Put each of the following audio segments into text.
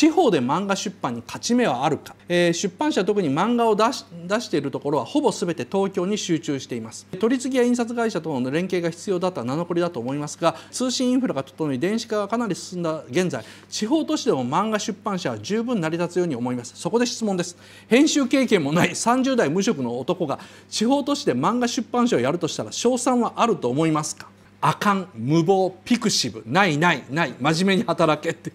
地方で漫画出版に勝ち目はあるか、えー、出版社特に漫画を出し出しているところはほぼ全て東京に集中しています取り次ぎや印刷会社との連携が必要だった名残りだと思いますが通信インフラが整い電子化がかなり進んだ現在地方都市でも漫画出版社は十分成り立つように思いますそこで質問です編集経験もない30代無職の男が地方都市で漫画出版社をやるとしたら賞賛はあると思いますかあかん無謀ピクシブないないない真面目に働けって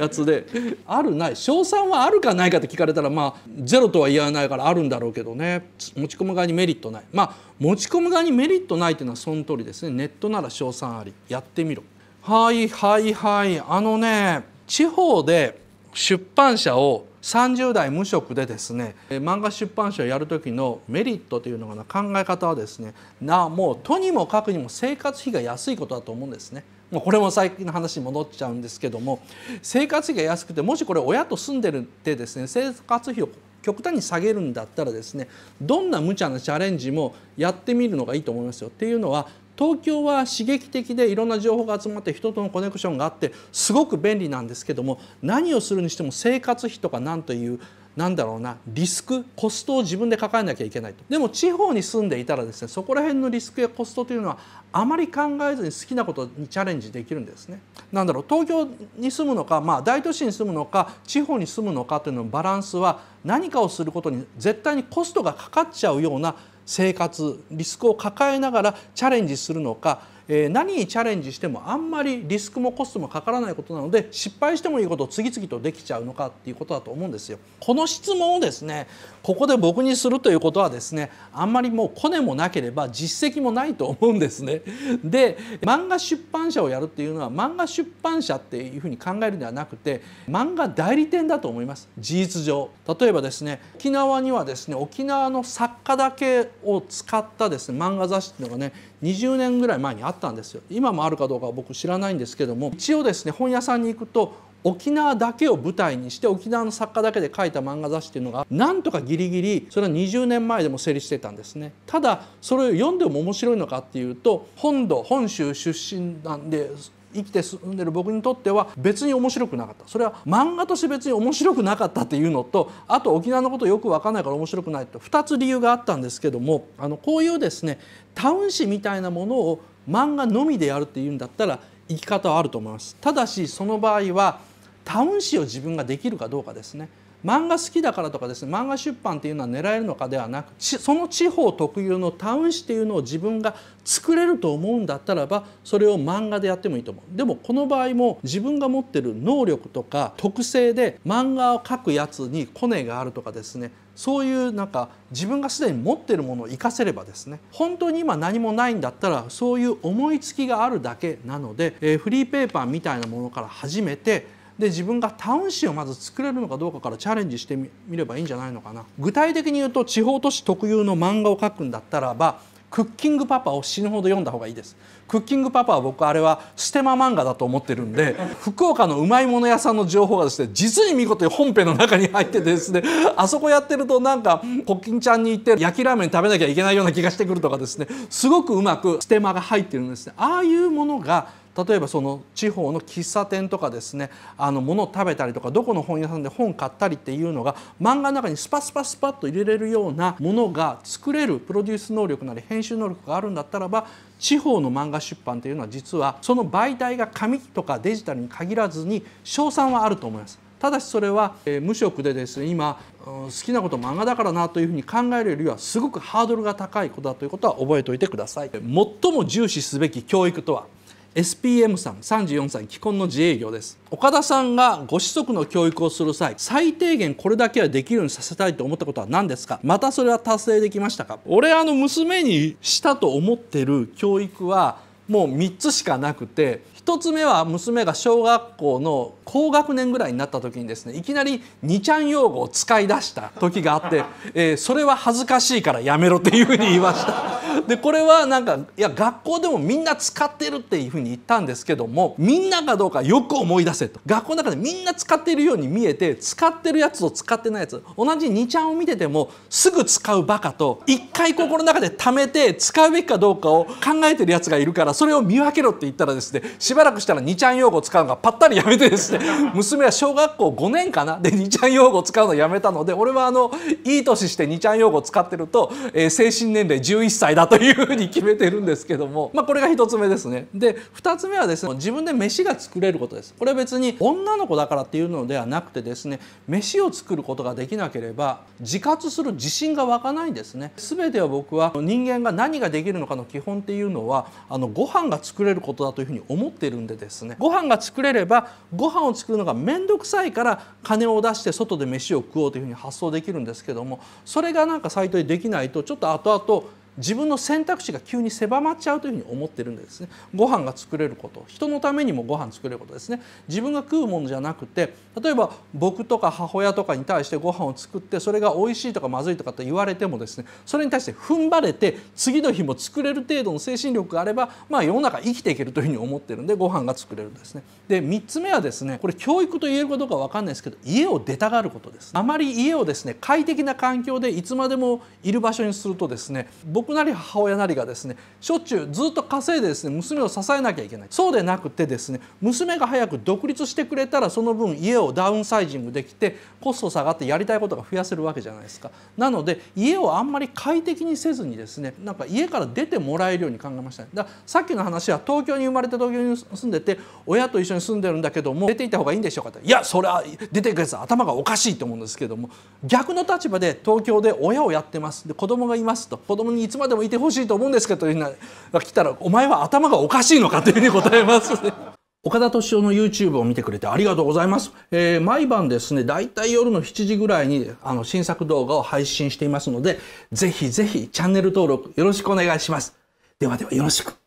やつであるない賞賛はあるかないかって聞かれたらまあゼロとは言わないからあるんだろうけどね持ち込む側にメリットないまあ持ち込む側にメリットないっていうのはその通りですねネットなら賞賛ありやってみろはいはいはいあのね地方で出版社を30代無職でですね漫画出版社をやる時のメリットというのが考え方はですねなもうとにもかくにも生活費が安いことだと思うんですね。もうこれも最近の話に戻っちゃうんですけども生活費が安くてもしこれ親と住んでるってですね生活費を極端に下げるんだったらですねどんな無茶なチャレンジもやってみるのがいいと思いますよ。っていうのは東京は刺激的でいろんな情報が集まって人とのコネクションがあってすごく便利なんですけども何をするにしても生活費とかなんというなんだろうなリスクコストを自分で抱えなきゃいけないとでも地方に住んでいたらですねそこら辺のリスクやコストというのはあまり考えずに好きなことにチャレンジできるんですね。何だろう東京に住むのか、まあ、大都市に住むのか地方に住むのかというののバランスは何かをすることに絶対にコストがかかっちゃうような生活リスクを抱えながらチャレンジするのかえ何にチャレンジしてもあんまりリスクもコストもかからないことなので失敗してもいいことを次々とできちゃうのかっていうことだと思うんですよ。この質問をですねここで僕にするということはですねあんまりもうコネもなければ実績もないと思うんですね。で漫画出版社をやるっていうのは漫画出版社っていうふうに考えるんではなくて漫画代理店だと思います事実上。例えばですね沖縄にはですね沖縄の作家だけを使ったですね漫画雑誌っていうのがね20年ぐらい前にあったったんですよ今もあるかどうかは僕知らないんですけども一応ですね本屋さんに行くと沖縄だけを舞台にして沖縄の作家だけで書いた漫画雑誌っていうのがなんとかギリギリそれは20年前でも成立してたんですねただそれを読んでも面白いのかっていうと本土本州出身なんで生きて住んでる僕にとっては別に面白くなかったそれは漫画として別に面白くなかったっていうのとあと沖縄のことよく分かんないから面白くないと2つ理由があったんですけどもあのこういうですねタウン誌みたいなものを漫画のみでやるっていうんだったら生き方はあると思いますただしその場合はタウン誌を自分ができるかどうかですね漫画好きだからとかですね漫画出版っていうのは狙えるのかではなくその地方特有のタウン誌っていうのを自分が作れると思うんだったらばそれを漫画でやってもいいと思うでもこの場合も自分が持ってる能力とか特性で漫画を描くやつにコネがあるとかですねそういうなんか自分がすでに持ってるものを活かせればですね本当に今何もないんだったらそういう思いつきがあるだけなので、えー、フリーペーパーみたいなものから始めてで自分がタウン誌をまず作れるのかどうかからチャレンジしてみればいいんじゃないのかな具体的に言うと地方都市特有の漫画を描くんだったらばクッキングパパを死ぬほど読んだ方がいいですクッキングパパは僕あれはステマ漫画だと思ってるんで 福岡のうまいもの屋さんの情報がですね実に見事に本編の中に入ってですねあそこやってるとなんかコッキンちゃんに行って焼きラーメン食べなきゃいけないような気がしてくるとかですねすごくうまくステマが入ってるんですねああいうものが例えばその地方の喫茶店とかですねあの物を食べたりとかどこの本屋さんで本買ったりっていうのが漫画の中にスパスパスパッと入れれるようなものが作れるプロデュース能力なり編集能力があるんだったらば地方の漫画出版というのは実はその媒体が紙とかデジタルに限らずに賞賛はあると思います。ただしそれは、え無職でですね今、好きなこと漫画だからなというふうに考えるよりはすごくハードルが高いことだということは覚えておいてください。最も重視すべき教育とは SPM さん34歳既婚の自営業です岡田さんがご子息の教育をする際最低限これだけはできるようにさせたいと思ったことは何ですかまたそれは達成できましたか俺あの娘にしたと思ってる教育はもう3つしかなくて1つ目は娘が小学校の高学年ぐらいになった時にですねいきなり「にちゃん用語」を使い出した時があって、えー、それは恥ずかしいからやめろっていうふうに言いました。でこれはなんかいや学校でもみんな使ってるっていうふうに言ったんですけどもみんなかどうかよく思い出せと学校の中でみんな使ってるように見えて使ってるやつと使ってないやつ同じ2ちゃんを見ててもすぐ使うバカと一回心の中で貯めて使うべきかどうかを考えてるやつがいるからそれを見分けろって言ったらですねしばらくしたら2ちゃん用語を使うのがぱったりやめてですね 娘は小学校5年かなで2ちゃん用語を使うのをやめたので俺はあのいい年して2ちゃん用語を使ってると、えー、精神年齢11歳だだというふうに決めてるんですけども、まあ、これが1つ目ですねで2つ目はですね自分で飯が作れることですこれは別に女の子だからっていうのではなくてですね飯を作ることができなければ自活する自信が湧かないんですね全ては僕は人間が何ができるのかの基本っていうのはあのご飯が作れることだというふうに思ってるんでですねご飯が作れればご飯を作るのが面倒くさいから金を出して外で飯を食おうというふうに発想できるんですけどもそれがなんかサイトでできないとちょっと後々自分の選択肢が急に狭まっちゃうというふうに思ってるんですねご飯が作れること人のためにもご飯作れることですね自分が食うものじゃなくて例えば僕とか母親とかに対してご飯を作ってそれが美味しいとかまずいとかって言われてもですねそれに対して踏ん張れて次の日も作れる程度の精神力があれば、まあ、世の中生きていけるというふうに思ってるんでご飯が作れるんですね。で3つ目はですねこれ教育と言えるかどうか分かんないですけど家を出たがることです。あまり家をですね快適な環境でいつまでもいる場所にするとですね僕なり母親なりがですねしょっちゅうずっと稼いでですね娘を支えなきゃいけないそうでなくてですね娘が早く独立してくれたらその分家をダウンサイジングできてコスト下がってやりたいことが増やせるわけじゃないですかなので家をあんまり快適にせずにですねなんか家から出てもらえるように考えました、ね、だからさっきの話は東京に生まれて東京に住んでて親と一緒に住んでるんだけども出ていった方がいいんでしょうかっていやそれは出ていくやつ頭がおかしいと思うんですけども逆の立場で東京で親をやってますで子供がいますと子供にいつまでもいてほしいと思うんですけどというのが来たら「お前は頭がおかしいのか」というふうに答えます、ね。岡田敏夫の YouTube を見てくれてありがとうございます。えー、毎晩ですね、だいたい夜の7時ぐらいにあの新作動画を配信していますので、ぜひぜひチャンネル登録よろしくお願いします。ではではよろしく。